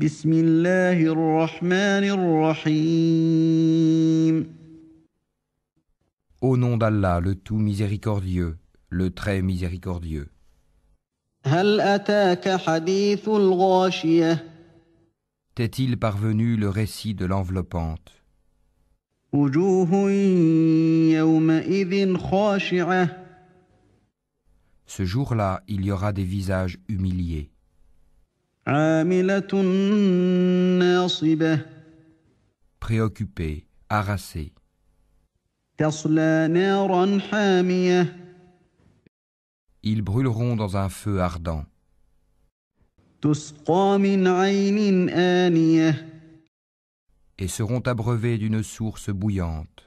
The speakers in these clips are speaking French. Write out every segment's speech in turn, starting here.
Au nom d'Allah, le tout miséricordieux, le très miséricordieux. T'est-il parvenu le récit de l'enveloppante Ce jour-là, il y aura des visages humiliés. « Préoccupés, harassés. »« Ils brûleront dans un feu ardent. Et seront abreuvés d'une source bouillante.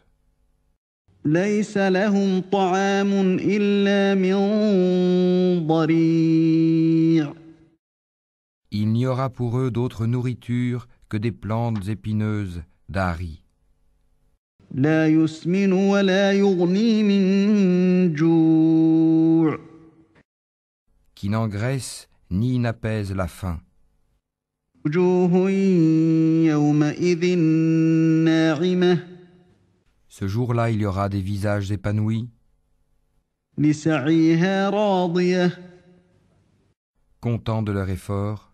Il n'y aura pour eux d'autre nourriture que des plantes épineuses d'Ari. Qui n'engraisse ni n'apaise la faim. Ce jour-là, il y aura des visages épanouis contents de leur effort,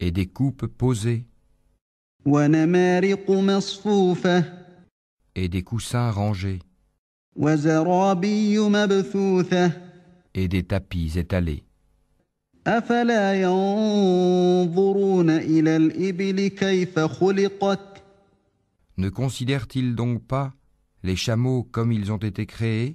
et des coupes posées et des coussins rangés et des tapis étalés ne considèrent-ils donc pas les chameaux comme ils ont été créés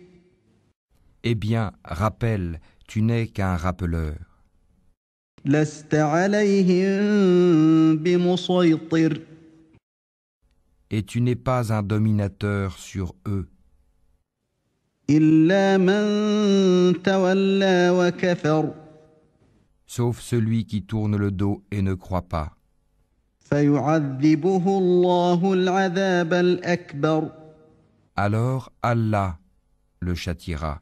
Eh bien, rappelle, tu n'es qu'un rappeleur. Et tu n'es pas un dominateur sur eux. Sauf celui qui tourne le dos et ne croit pas. Alors Allah le châtiera.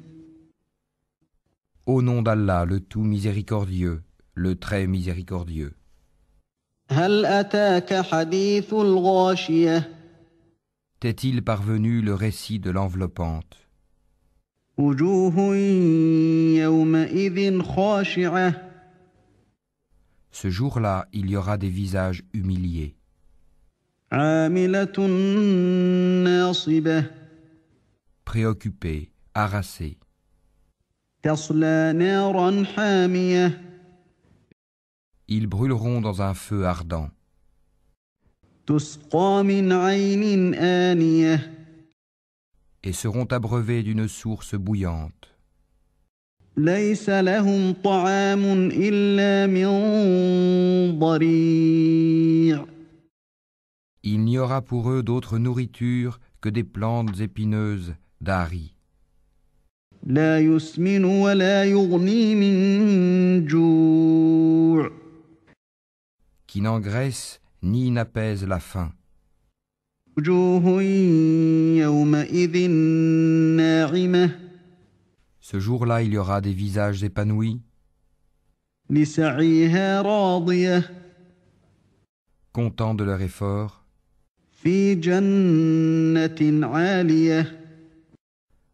Au nom d'Allah, le tout miséricordieux, le très miséricordieux. T'est-il parvenu le récit de l'enveloppante Ce jour-là, il y aura des visages humiliés. Préoccupés, harassés. Ils brûleront dans un feu ardent. Et seront abreuvés d'une source bouillante. Il n'y aura pour eux d'autre nourriture que des plantes épineuses d'Ari qui n'engraisse ni n'apaise la faim Ce jour-là, il y aura des visages épanouis, contents de leur effort,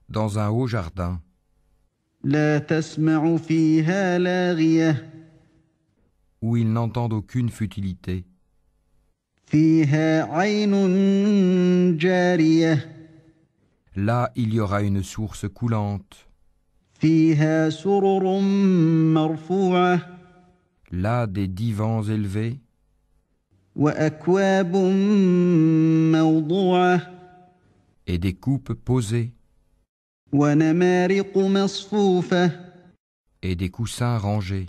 dans un haut jardin. Où ils n'entendent aucune futilité. Là, il y aura une source coulante. Là, des divans élevés. Et des coupes posées et des coussins rangés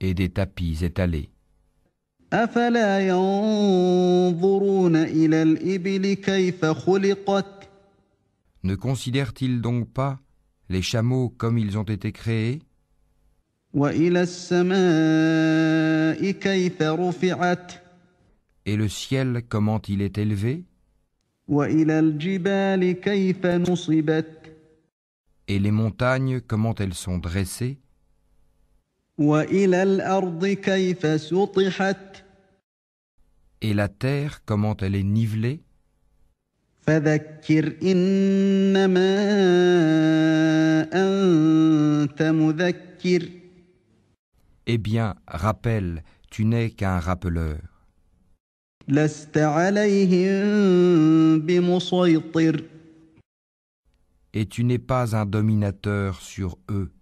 et des tapis étalés. Ne considèrent-ils donc pas les chameaux comme ils ont été créés Et le ciel comment il est élevé et les montagnes, comment elles sont dressées Et la terre, comment elle est nivelée Eh bien, rappelle, tu n'es qu'un rappeleur. Et tu n'es pas un dominateur sur eux.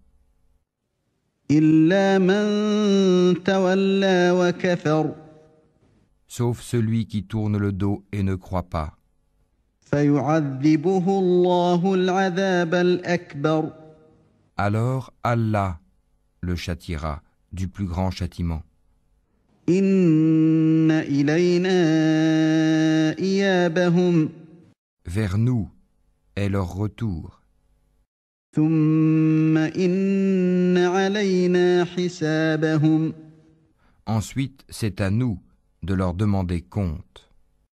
Sauf celui qui tourne le dos et ne croit pas. Alors Allah le châtiera du plus grand châtiment. Vers nous est leur retour. Ensuite, c'est à nous de leur demander compte.